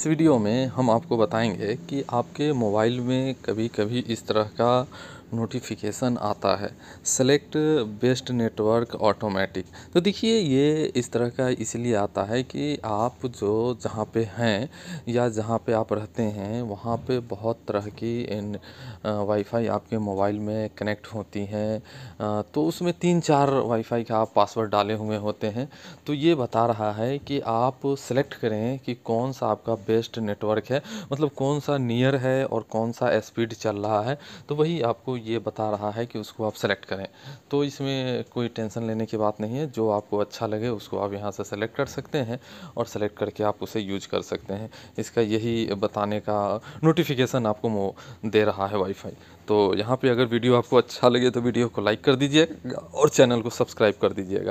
इस वीडियो में हम आपको बताएंगे कि आपके मोबाइल में कभी कभी इस तरह का नोटिफिकेशन आता है सेलेक्ट बेस्ट नेटवर्क ऑटोमेटिक तो देखिए ये इस तरह का इसलिए आता है कि आप जो जहाँ पे हैं या जहाँ पे आप रहते हैं वहाँ पे बहुत तरह की वाईफाई आपके मोबाइल में कनेक्ट होती हैं तो उसमें तीन चार वाईफाई का आप पासवर्ड डाले हुए होते हैं तो ये बता रहा है कि आप सेलेक्ट करें कि कौन सा आपका बेस्ट नेटवर्क है मतलब कौन सा नियर है और कौन सा स्पीड चल रहा है तो वही आपको ये बता रहा है कि उसको आप सेलेक्ट करें तो इसमें कोई टेंशन लेने की बात नहीं है जो आपको अच्छा लगे उसको आप यहाँ से सेलेक्ट कर सकते हैं और सेलेक्ट करके आप उसे यूज कर सकते हैं इसका यही बताने का नोटिफिकेशन आपको दे रहा है वाईफाई तो यहाँ पे अगर वीडियो आपको अच्छा लगे तो वीडियो को लाइक कर दीजिएगा और चैनल को सब्सक्राइब कर दीजिएगा